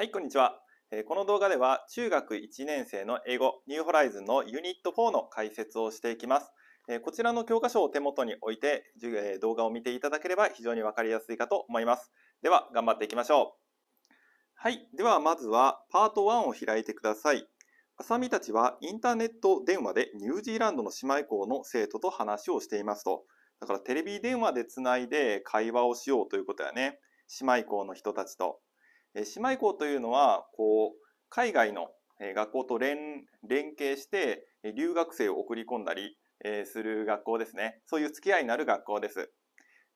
はい、こんにちは。この動画では中学1年生の英語ニューホライズンのユニット4の解説をしていきます。こちらの教科書を手元に置いて動画を見ていただければ非常にわかりやすいかと思います。では頑張っていきましょう。はい、ではまずはパート1を開いてください。あさみたちはインターネット電話でニュージーランドの姉妹校の生徒と話をしていますと。だからテレビ電話でつないで会話をしようということやね。姉妹校の人たちと。え姉妹校というのはこう海外の学校と連携して留学生を送り込んだりする学校ですね。そういう付き合いになる学校です。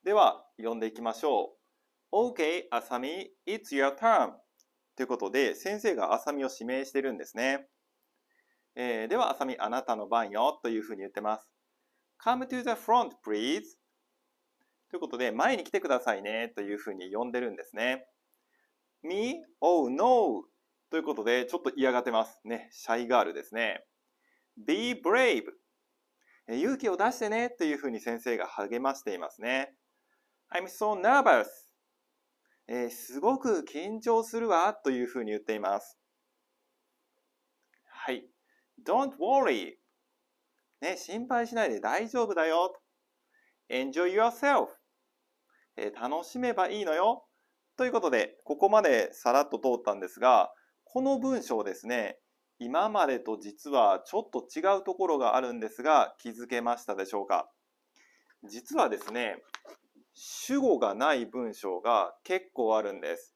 では、読んでいきましょう。OK, あさみ、it's your turn. ということで、先生があさみを指名してるんですね。えー、では、あさみ、あなたの番よというふうに言ってます。Come to the front, please. ということで、前に来てくださいねというふうに呼んでるんですね。me, oh no ということで、ちょっと嫌がってます。ね、シャイガールですね。be brave 勇気を出してねというふうに先生が励ましていますね。I'm so nervous、えー、すごく緊張するわというふうに言っています。はい。Don't worry、ね、心配しないで大丈夫だよ。Enjoy yourself、えー、楽しめばいいのよということで、ここまでさらっと通ったんですが、この文章ですね、今までと実はちょっと違うところがあるんですが、気づけましたでしょうか実はですね、主語がない文章が結構あるんです。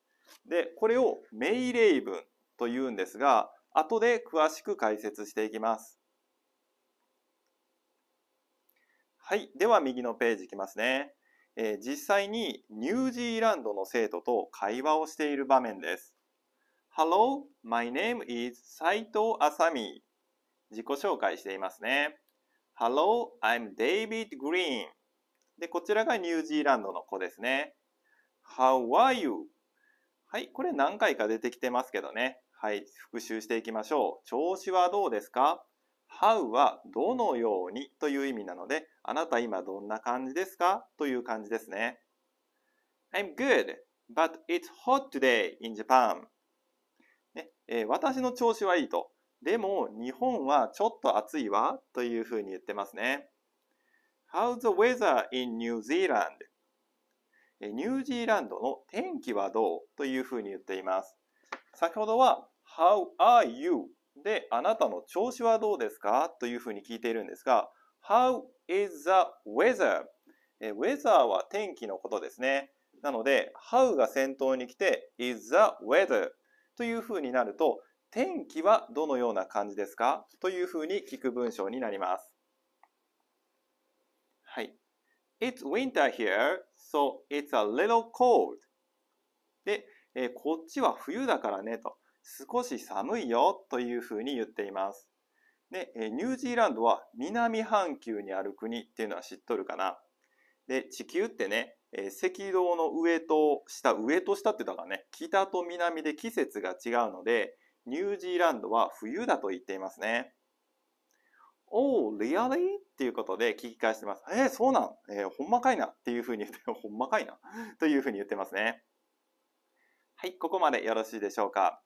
で、これを命令文というんですが、後で詳しく解説していきます。はい。では右のページいきますね。えー、実際にニュージーランドの生徒と会話をしている場面です。Hello, my name is 斉藤あさみ。自己紹介していますね。Hello, I'm David Green. で、こちらがニュージーランドの子ですね。How are you? はい、これ何回か出てきてますけどね。はい、復習していきましょう。調子はどうですか How はどのようにという意味なので、あなた今どんな感じですかという感じですね。I'm good, but it's hot today in Japan. ねえー、私の調子はいいと。でも日本はちょっと暑いわというふうに言ってますね。How's the weather in New Zealand? ニュージーランドの天気はどうというふうに言っています。先ほどは How are you で、あなたの調子はどうですかというふうに聞いているんですが、How is the weather? え weather は天気のことですね。なので、how が先頭に来て、is the weather というふうになると、天気はどのような感じですかというふうに聞く文章になります。はい。It's winter here, so it's a little cold. で、えこっちは冬だからねと。少し寒いよというふうに言っています。で、ニュージーランドは南半球にある国っていうのは知っとるかな。で、地球ってね、えー、赤道の上と下、上と下ってだからね、北と南で季節が違うので、ニュージーランドは冬だと言っていますね。おー、リアリーっていうことで聞き返してます。えー、そうなん、えー、ほんまかいなっていうふうに言って、ほんまかいなというふうに言ってますね。はい、ここまでよろしいでしょうか。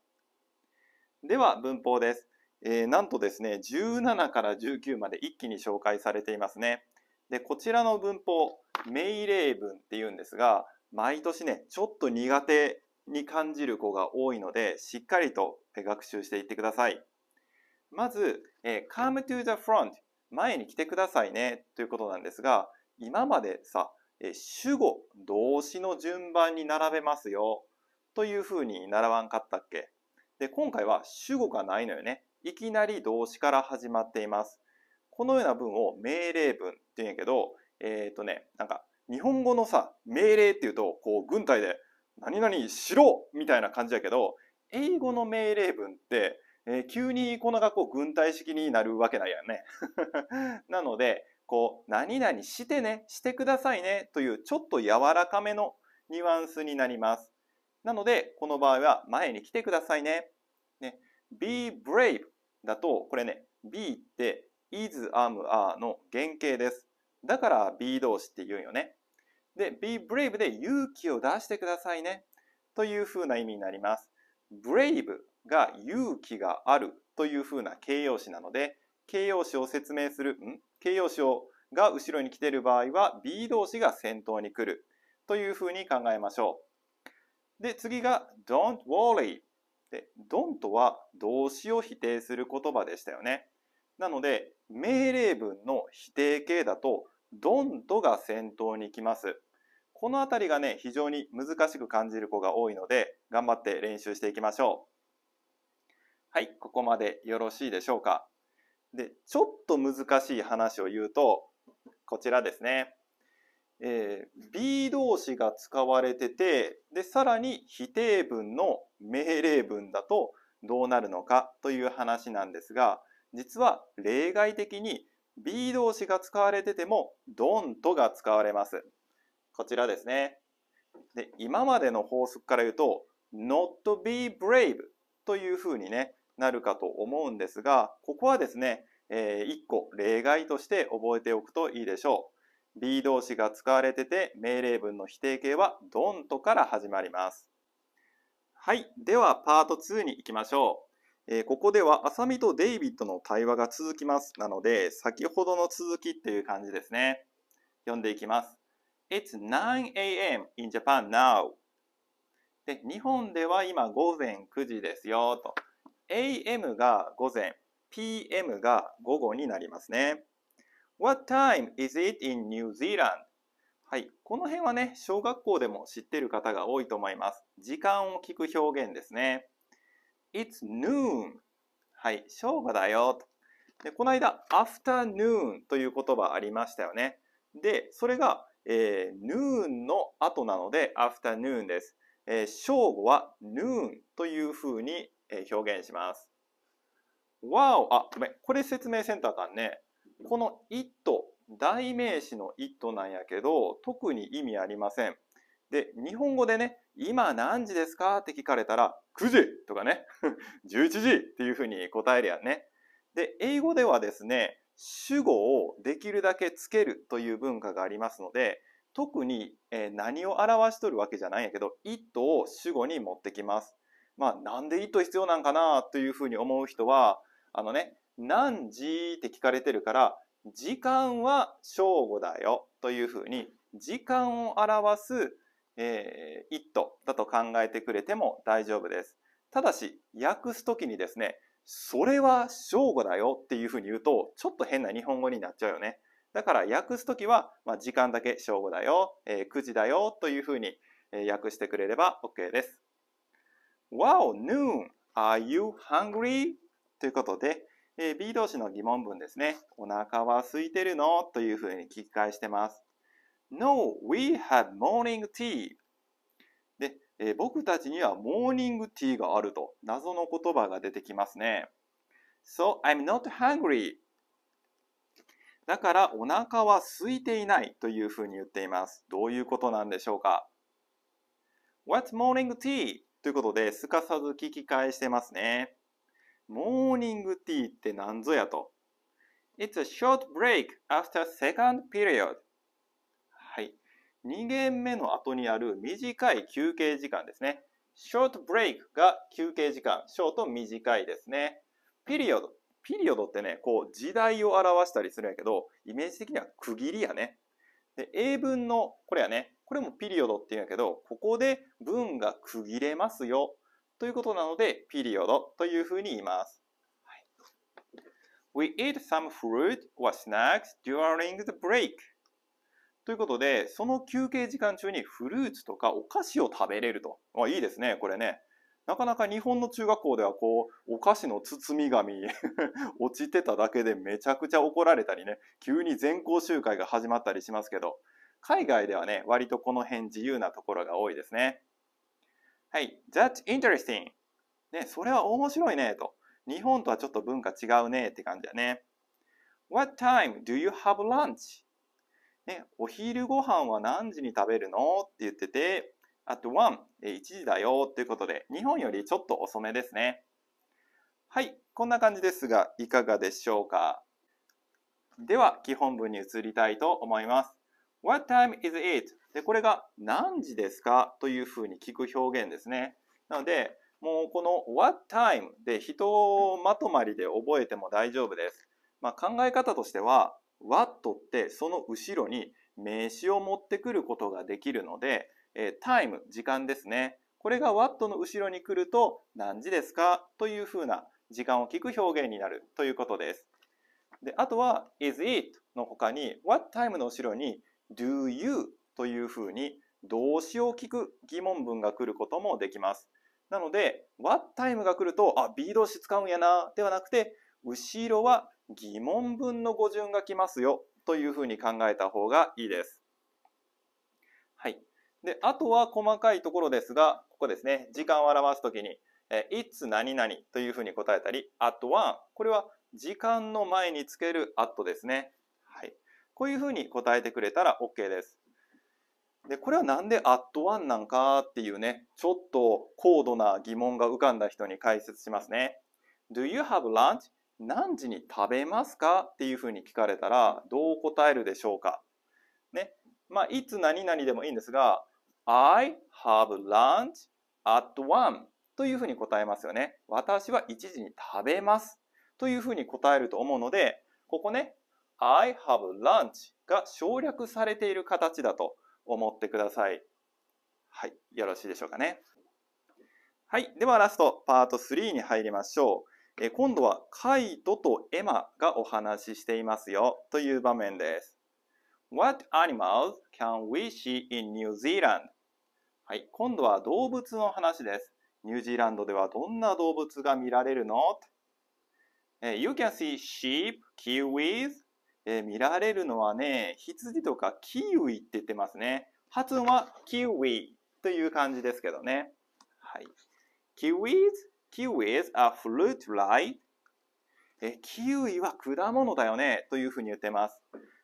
では文法です。えー、なんとですね、17から19まで一気に紹介されていますね。で、こちらの文法、命令文っていうんですが、毎年ね、ちょっと苦手に感じる子が多いので、しっかりと学習していってください。まず、えー、come to the front 前に来てくださいねということなんですが、今までさ、え主語、動詞の順番に並べますよというふうに習わんかったっけで、今回は主語がないのよね。いきなり動詞から始まっています。このような文を命令文って言うんやけど、えっ、ー、とね、なんか、日本語のさ、命令っていうと、こう、軍隊で、何々しろみたいな感じやけど、英語の命令文って、えー、急にこの学校軍隊式になるわけないやんね。なので、こう、何々してね、してくださいねというちょっと柔らかめのニュアンスになります。なので、この場合は前に来てくださいね。ね、be brave だと、これね、be って is, am, are の原型です。だから be 動詞って言うんよね。で、be brave で勇気を出してくださいね。というふうな意味になります。brave が勇気があるというふうな形容詞なので、形容詞を説明する、ん形容詞をが後ろに来ている場合は be 動詞が先頭に来るというふうに考えましょう。で、次が don't worry で、ドン n は動詞を否定する言葉でしたよね。なので、命令文の否定形だと、don't が先頭に来ます。このあたりがね、非常に難しく感じる子が多いので、頑張って練習していきましょう。はい、ここまでよろしいでしょうか。で、ちょっと難しい話を言うと、こちらですね。えー、B 動詞が使われてて、で、さらに否定文の命令文だとどうなるのかという話なんですが、実は例外的に B 動詞が使われてても、Don't が使われます。こちらですね。で、今までの法則から言うと、not be brave というふうにね、なるかと思うんですが、ここはですね、えー、1個例外として覚えておくといいでしょう。B 動詞が使われてて、命令文の否定形は Don't から始まります。はい。では、パート2に行きましょう。えー、ここでは、あさみとデイビッドの対話が続きます。なので、先ほどの続きっていう感じですね。読んでいきます。It's 9am in Japan now. で、日本では今午前9時ですよ、と。am が午前、pm が午後になりますね。What time is it in New Zealand? はい。この辺はね、小学校でも知ってる方が多いと思います。時間を聞く表現ですね。It's noon. はい。正午だよ。で、この間、afternoon という言葉ありましたよね。で、それが、えー、noon の後なので afternoon です。えー、正午は noon というふうに、え表現します。わおあ、ごめん。これ説明センターかんね。この it 代名詞の it なんやけど、特に意味ありません。で、日本語でね、今何時ですかって聞かれたら、9時とかね、11 時っていうふうに答えるやんね。で、英語ではですね、主語をできるだけつけるという文化がありますので、特に何を表しとるわけじゃないんやけど、it を主語に持ってきます。まあ、なんで it 必要なんかなというふうに思う人は、あのね、何時って聞かれてるから、時間は正午だよというふうに時間を表す、えー、it だと考えてくれても大丈夫です。ただし訳すときにですね、それは正午だよっていうふうに言うとちょっと変な日本語になっちゃうよね。だから訳すときは、まあ、時間だけ正午だよ、えー、9時だよというふうにえ訳してくれれば OK です。Wow, noon! Are you hungry? ということで、え B 動詞の疑問文ですね。お腹は空いてるのというふうに聞き返してます。No, we had morning tea. で、え僕たちにはモーニングティーがあると謎の言葉が出てきますね。So, I'm not hungry. だからお腹は空いていないというふうに言っています。どういうことなんでしょうか ?What's morning tea? ということで、すかさず聞き返してますね。モーニングティーって何ぞやと。It's a short break after second period. はい。2限目の後にある短い休憩時間ですね。short break が休憩時間。short 短いですね。ピリオド。ピリオドってね、こう時代を表したりするんやけど、イメージ的には区切りやね。で、英文の、これやね、これもピリオドって言うんやけど、ここで文が区切れますよということなので、ピリオドというふうに言います。We eat some fruit or snacks during the break. ということで、その休憩時間中にフルーツとかお菓子を食べれると。あいいですね、これね。なかなか日本の中学校ではこう、お菓子の包み紙 落ちてただけでめちゃくちゃ怒られたりね、急に全校集会が始まったりしますけど、海外ではね、割とこの辺自由なところが多いですね。はい。That's interesting. ね、それは面白いね、と。日本とはちょっと文化違うね、って感じだね。What time do you have lunch? ね、お昼ご飯は何時に食べるのって言ってて、あと1、1時だよということで、日本よりちょっと遅めですね。はい、こんな感じですが、いかがでしょうかでは、基本文に移りたいと思います。What time is it? で、これが何時ですかというふうに聞く表現ですね。なので、もうこの what time で人まとまりで覚えても大丈夫です。まあ、考え方としては what ってその後ろに名詞を持ってくることができるので、えー、time 時間ですね。これが what の後ろに来ると何時ですかというふうな時間を聞く表現になるということです。で、あとは is it の他に what time の後ろに do you というふうに動詞を聞く疑問文が来ることもできます。なので、what time が来ると、あ、B 動詞使うんやな、ではなくて、後ろは疑問文の語順が来ますよというふうに考えた方がいいです。はい。で、あとは細かいところですが、ここですね、時間を表すときに、え、it's 何々というふうに答えたり、at は、これは時間の前につける at ですね。はい。こういうふうに答えてくれたら OK です。で、これはなんでアットワンなんかっていうね、ちょっと高度な疑問が浮かんだ人に解説しますね。Do you have lunch? 何時に食べますかっていうふうに聞かれたらどう答えるでしょうかね。まあ、いつ何々でもいいんですが、I have lunch at one というふうに答えますよね。私は1時に食べますというふうに答えると思うので、ここね、I have lunch が省略されている形だと思ってください。はい。よろしいでしょうかね。はい。ではラスト、パート3に入りましょう。え今度はカイトとエマがお話ししていますよという場面です。What animals can we see in New Zealand? はい。今度は動物の話です。ニュージーランドではどんな動物が見られるの ?You can see sheep, kiwis, えー、見られるのはね、羊とかキウイって言ってますね。発音は キウイという感じですけどね。はい。キウイズ、キウイズ are fruit, right? え、キウイは果物だよねというふうに言ってます。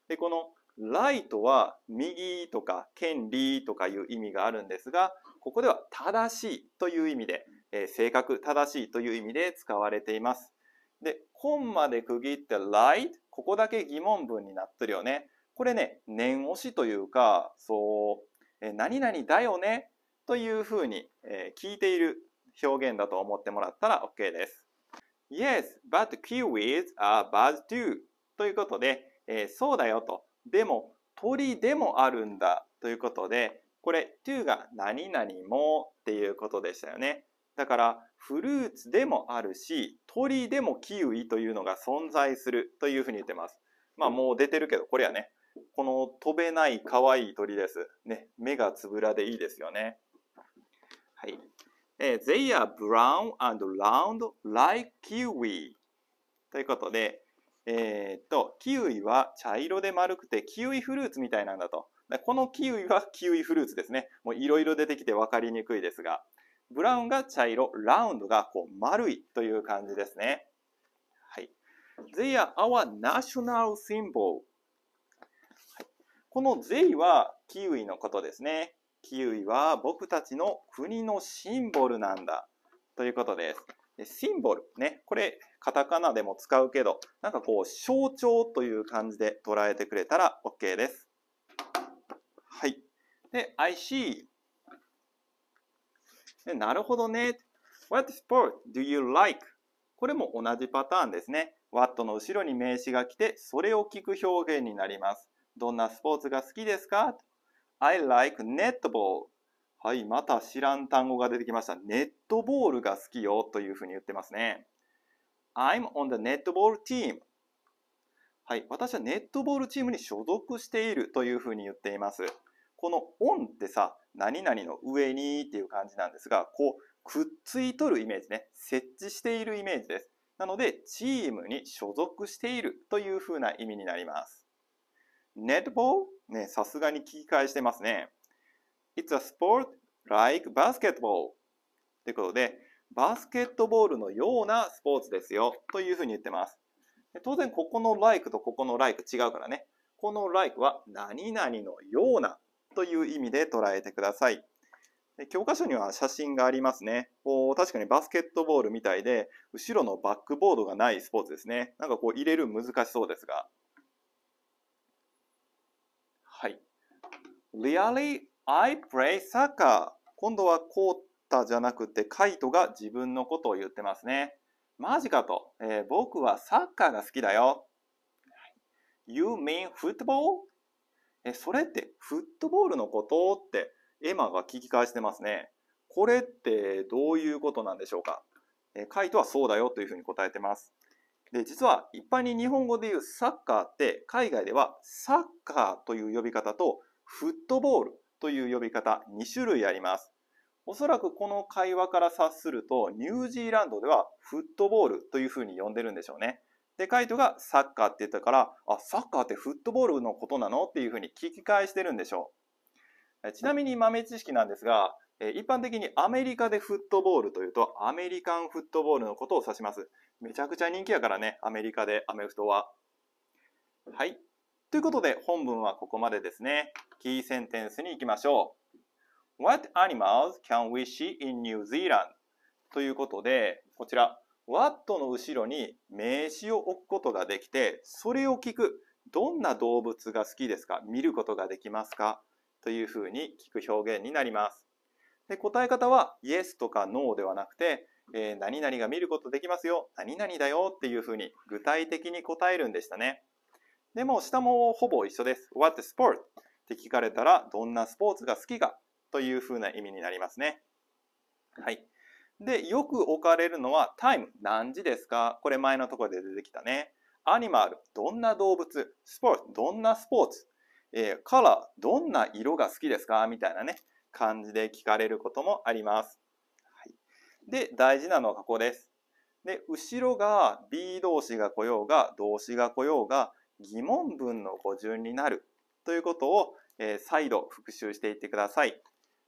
で、このライトは右とか権利とかいう意味があるんですが、ここでは正しいという意味で、えー、正確、正しいという意味で使われています。で、コンまで区切って right ここだけ疑問文になってるよね。これね、念押しというか、そう、え何々だよねというふうに、え聞いている表現だと思ってもらったら OK です。Yes, but kiwis are bad too. ということで、えー、そうだよと。でも、鳥でもあるんだということで、これ to が何々もっていうことでしたよね。だからフルーツでもあるし鳥でもキウイというのが存在するというふうに言ってます。まあもう出てるけどこれはねこの飛べない可愛い鳥です。ね目がつぶらでいいですよね。はい。えー、They are brown and round like kiwi ということで、えー、っとキウイは茶色で丸くてキウイフルーツみたいなんだと。このキウイはキウイフルーツですね。もういろいろ出てきて分かりにくいですが。ブラウンが茶色、ラウンドがこう丸いという感じですね。はい。They are our national symbol. はい、この They はキウイのことですね。キウイは僕たちの国のシンボルなんだということです。シンボルね、これカタカナでも使うけど、なんかこう象徴という感じで捉えてくれたら OK です。はい。で、I see でなるほどね。What sport do you like? これも同じパターンですね。what の後ろに名詞が来て、それを聞く表現になります。どんなスポーツが好きですか ?I like netball. はい、また知らん単語が出てきました。ネットボールが好きよというふうに言ってますね。I'm on the netball team. はい、私はネットボールチームに所属しているというふうに言っています。この「オン」ってさ何々の上にっていう感じなんですがこうくっついとるイメージね設置しているイメージですなのでチームに所属しているというふうな意味になりますネットボールねさすがに聞き返してますね It's a sport like basketball ということでバスケットボールのようなスポーツですよというふうに言ってます当然ここの like とここの like 違うからねこの like は何々のようなという意味で捉えてください。教科書には写真がありますね。こう確かにバスケットボールみたいで、後ろのバックボードがないスポーツですね。なんかこう入れる難しそうですが。はい。Really, I play soccer. 今度はコータじゃなくてカイトが自分のことを言ってますね。マジかと、えー、僕はサッカーが好きだよ。You mean football? え、それってフットボールのことってエマが聞き返してますね。これってどういうことなんでしょうかえカイトはそうだよというふうに答えてます。で、実は一般に日本語で言うサッカーって海外ではサッカーという呼び方とフットボールという呼び方2種類あります。おそらくこの会話から察するとニュージーランドではフットボールというふうに呼んでるんでしょうね。で、カイトがサッカーって言ったから、あ、サッカーってフットボールのことなのっていうふうに聞き返してるんでしょう。ちなみに豆知識なんですが、一般的にアメリカでフットボールというと、アメリカンフットボールのことを指します。めちゃくちゃ人気やからね、アメリカでアメフトは。はい。ということで、本文はここまでですね。キーセンテンスに行きましょう。What animals can we see in New Zealand? ということで、こちら、What の後ろに名詞を置くことができて、それを聞く。どんな動物が好きですか見ることができますかというふうに聞く表現になります。で答え方は Yes とか No ではなくて、えー、何々が見ることできますよ。何々だよっていうふうに具体的に答えるんでしたね。でも下もほぼ一緒です。What sport? って聞かれたらどんなスポーツが好きかというふうな意味になりますね。はい。で、よく置かれるのはタイム、何時ですかこれ前のところで出てきたね。アニマル、どんな動物スポーツ、どんなスポーツえー、カラー、どんな色が好きですかみたいなね、感じで聞かれることもあります。はい、で、大事なのはここです。で、後ろが B 動詞が来ようが、動詞が来ようが、疑問文の語順になるということを、えー、再度復習していってください。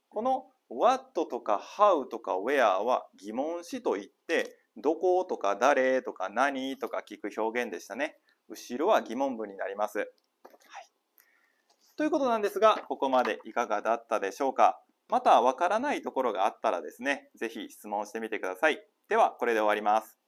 この what とか how とか where は疑問詞といって、どことか誰とか何とか聞く表現でしたね。後ろは疑問文になります。はい、ということなんですが、ここまでいかがだったでしょうか。またわからないところがあったらですね、是非質問してみてください。では、これで終わります。